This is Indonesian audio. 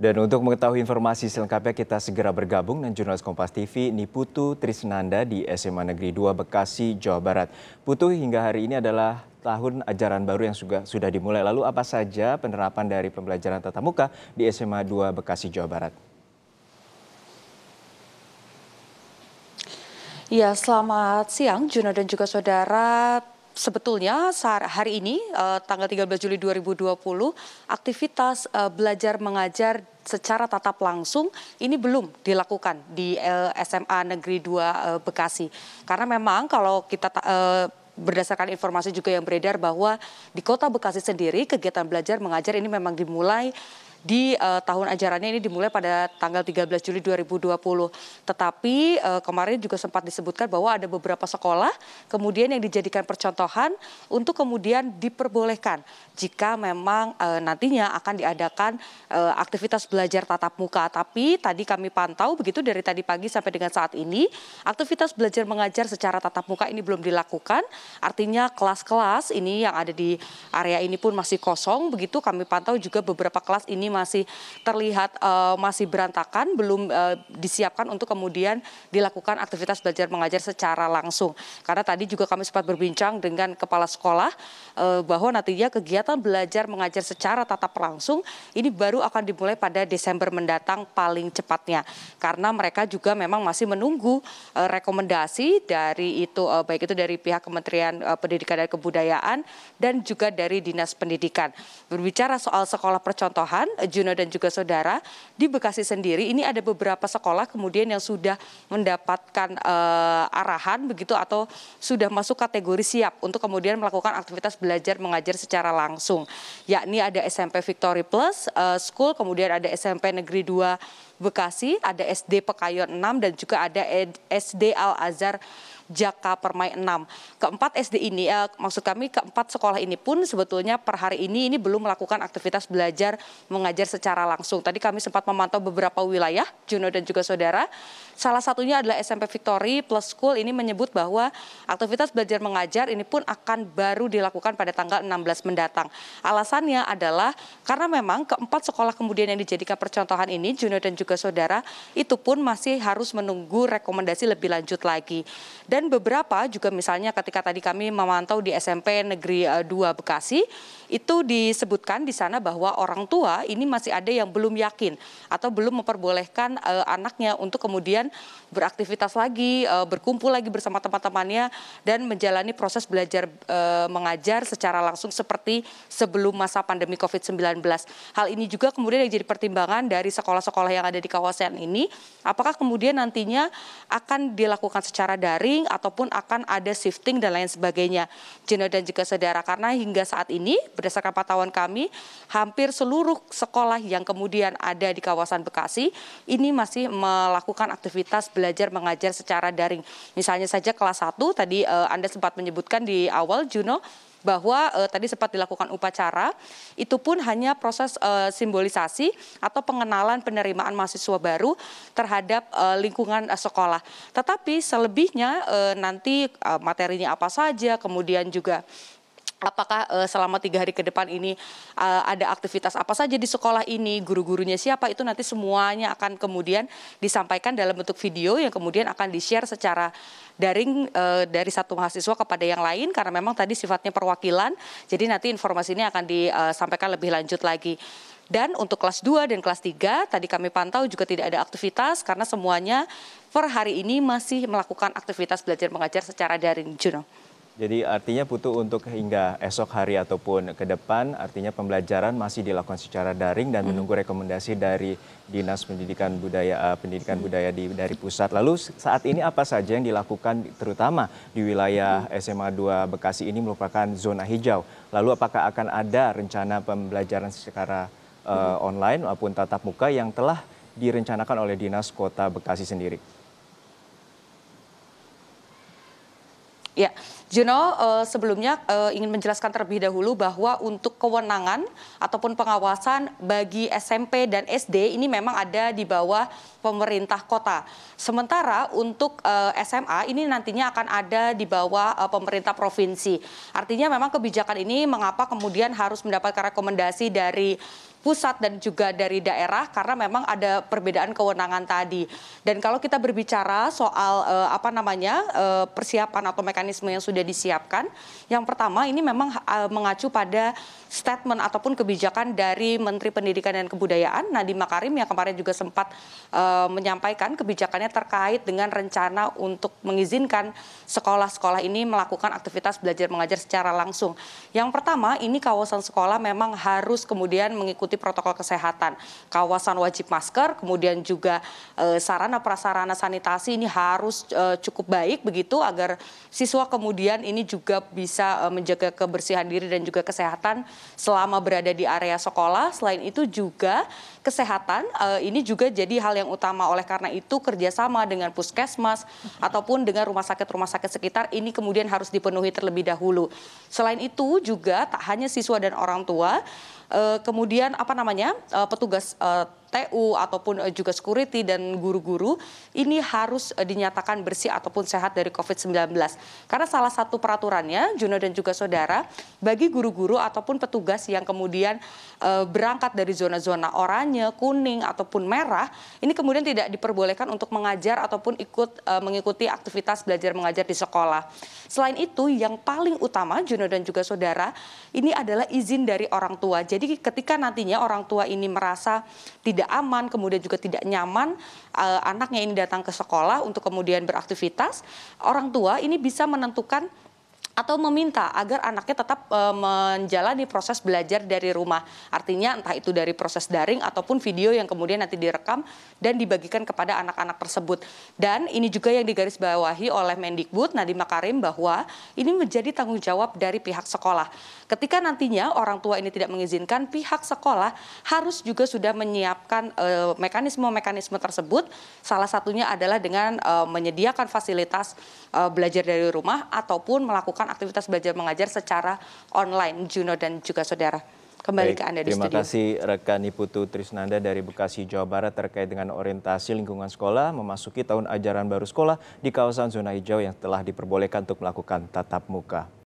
Dan untuk mengetahui informasi selengkapnya kita segera bergabung dengan jurnalis Kompas TV Niputu Trisnanda di SMA Negeri 2 Bekasi, Jawa Barat. Putu hingga hari ini adalah tahun ajaran baru yang sudah, sudah dimulai. Lalu apa saja penerapan dari pembelajaran tatap muka di SMA 2 Bekasi, Jawa Barat? Ya, selamat siang Juno dan juga saudara sebetulnya hari ini eh, tanggal 13 Juli 2020 aktivitas eh, belajar mengajar secara tatap langsung ini belum dilakukan di eh, SMA Negeri 2 Bekasi. Karena memang kalau kita berdasarkan informasi juga yang beredar bahwa di Kota Bekasi sendiri kegiatan belajar mengajar ini memang dimulai di uh, tahun ajarannya ini dimulai pada tanggal 13 Juli 2020. Tetapi uh, kemarin juga sempat disebutkan bahwa ada beberapa sekolah kemudian yang dijadikan percontohan untuk kemudian diperbolehkan jika memang uh, nantinya akan diadakan uh, aktivitas belajar tatap muka. Tapi tadi kami pantau begitu dari tadi pagi sampai dengan saat ini aktivitas belajar mengajar secara tatap muka ini belum dilakukan. Artinya kelas-kelas ini yang ada di area ini pun masih kosong begitu kami pantau juga beberapa kelas ini masih terlihat uh, masih berantakan, belum uh, disiapkan untuk kemudian dilakukan aktivitas belajar mengajar secara langsung. Karena tadi juga kami sempat berbincang dengan kepala sekolah uh, bahwa nantinya kegiatan belajar mengajar secara tatap langsung ini baru akan dimulai pada Desember mendatang paling cepatnya. Karena mereka juga memang masih menunggu uh, rekomendasi dari itu uh, baik itu dari pihak Kementerian uh, Pendidikan dan Kebudayaan dan juga dari Dinas Pendidikan. Berbicara soal sekolah percontohan, Eh, Juno dan juga saudara, di Bekasi sendiri ini ada beberapa sekolah kemudian yang sudah mendapatkan uh, arahan begitu atau sudah masuk kategori siap untuk kemudian melakukan aktivitas belajar mengajar secara langsung. Yakni ada SMP Victory Plus uh, School, kemudian ada SMP Negeri 2 Bekasi, ada SD Pekayon 6 dan juga ada SD Al Azhar Jaka Permai 6. Keempat SD ini, eh, maksud kami keempat sekolah ini pun sebetulnya per hari ini ini belum melakukan aktivitas belajar mengajar secara langsung. Tadi kami sempat memantau beberapa wilayah, Juno dan juga saudara. Salah satunya adalah SMP Victory Plus School ini menyebut bahwa aktivitas belajar mengajar ini pun akan baru dilakukan pada tanggal 16 mendatang. Alasannya adalah karena memang keempat sekolah kemudian yang dijadikan percontohan ini, Juno dan juga saudara, itu pun masih harus menunggu rekomendasi lebih lanjut lagi. Dan beberapa juga misalnya ketika tadi kami memantau di SMP Negeri 2 eh, Bekasi, itu disebutkan di sana bahwa orang tua ini masih ada yang belum yakin atau belum memperbolehkan eh, anaknya untuk kemudian beraktivitas lagi, uh, berkumpul lagi bersama teman-temannya dan menjalani proses belajar uh, mengajar secara langsung seperti sebelum masa pandemi COVID-19. Hal ini juga kemudian yang jadi pertimbangan dari sekolah-sekolah yang ada di kawasan ini, apakah kemudian nantinya akan dilakukan secara daring ataupun akan ada shifting dan lain sebagainya. Jeno dan juga saudara, karena hingga saat ini berdasarkan pantauan kami, hampir seluruh sekolah yang kemudian ada di kawasan Bekasi ini masih melakukan aktivitas aktivitas belajar mengajar secara daring. Misalnya saja kelas 1 tadi uh, Anda sempat menyebutkan di awal Juno bahwa eh, tadi sempat dilakukan upacara, itu pun hanya proses eh, simbolisasi atau pengenalan penerimaan mahasiswa baru terhadap lingkungan sekolah. Tetapi selebihnya nanti materinya apa saja, kemudian juga Apakah uh, selama tiga hari ke depan ini uh, ada aktivitas apa saja di sekolah ini, guru-gurunya siapa itu nanti semuanya akan kemudian disampaikan dalam bentuk video yang kemudian akan di-share secara daring uh, dari satu mahasiswa kepada yang lain karena memang tadi sifatnya perwakilan. Jadi nanti informasi ini akan disampaikan lebih lanjut lagi. Dan untuk kelas 2 dan kelas 3 tadi kami pantau juga tidak ada aktivitas karena semuanya per hari ini masih melakukan aktivitas belajar mengajar secara daring. Juno. Jadi artinya Putu untuk hingga esok hari ataupun ke depan artinya pembelajaran masih dilakukan secara daring dan hmm. menunggu rekomendasi dari Dinas Pendidikan Budaya eh, Pendidikan hmm. Budaya di dari pusat. Lalu saat ini apa saja yang dilakukan terutama di wilayah hmm. SMA 2 Bekasi ini merupakan zona hijau. Lalu apakah akan ada rencana pembelajaran secara uh, online maupun tatap muka yang telah direncanakan oleh Dinas Kota Bekasi sendiri? Ya, yeah. Juno, uh, eh, sebelumnya uh, ingin menjelaskan terlebih dahulu bahwa untuk kewenangan ataupun pengawasan bagi SMP dan SD ini memang ada di bawah pemerintah kota. Sementara untuk uh, eh, SMA ini nantinya akan ada di bawah uh, pemerintah provinsi. Artinya memang kebijakan ini mengapa kemudian harus mendapatkan rekomendasi dari pusat dan juga dari daerah karena memang ada perbedaan kewenangan tadi. Dan kalau kita berbicara soal uh, apa namanya uh, persiapan atau mekanisme yang sudah sudah disiapkan. Yang pertama ini memang eh, mengacu pada statement ataupun kebijakan dari Menteri Pendidikan dan Kebudayaan Nadiem Makarim yang kemarin juga sempat uh, menyampaikan kebijakannya terkait dengan rencana untuk mengizinkan sekolah-sekolah ini melakukan aktivitas belajar mengajar secara langsung. Yang pertama ini kawasan sekolah memang harus kemudian mengikuti protokol kesehatan. Kawasan wajib masker, kemudian juga e, sarana prasarana sanitasi ini harus e, cukup baik begitu agar siswa kemudian kemudian ini juga bisa eh, menjaga kebersihan diri dan juga kesehatan selama berada di area sekolah. Selain itu juga kesehatan eh, ini juga jadi hal yang utama. Oleh karena itu kerjasama dengan puskesmas ataupun dengan rumah sakit-rumah sakit sekitar ini kemudian harus dipenuhi terlebih dahulu. Selain itu juga tak hanya siswa dan orang tua, eh, kemudian apa namanya petugas TU ataupun eh, juga security dan guru-guru ini harus eh, dinyatakan bersih ataupun sehat dari COVID-19. Karena salah satu peraturannya, Juno dan juga saudara, bagi guru-guru ataupun petugas yang kemudian eh, berangkat dari zona-zona oranye, kuning ataupun merah, ini kemudian tidak diperbolehkan untuk mengajar ataupun ikut mengikuti aktivitas belajar mengajar di sekolah. Selain itu, yang paling utama Juno dan juga saudara, ini adalah izin dari orang tua. Jadi ketika nantinya orang tua ini merasa tidak tidak aman, kemudian juga tidak nyaman eh, anaknya ini datang ke sekolah untuk kemudian beraktivitas, orang tua ini bisa menentukan atau meminta agar anaknya tetap e, menjalani proses belajar dari rumah. Artinya entah itu dari proses daring ataupun video yang kemudian nanti direkam dan dibagikan kepada anak-anak tersebut. Dan ini juga yang digarisbawahi oleh Mendikbud Nadiem Makarim bahwa ini menjadi tanggung jawab dari pihak sekolah. Ketika nantinya orang tua ini tidak mengizinkan, pihak sekolah harus juga sudah menyiapkan eh, mekanisme-mekanisme tersebut. Salah satunya adalah dengan e, menyediakan fasilitas belajar dari rumah ataupun melakukan aktivitas belajar mengajar secara online Juno dan juga saudara. Kembali Baik, ke Anda di terima studio. Terima kasih rekan Iputu Trisnanda dari Bekasi, Jawa Barat terkait dengan orientasi lingkungan sekolah memasuki tahun ajaran baru sekolah di kawasan zona hijau yang telah diperbolehkan untuk melakukan tatap muka.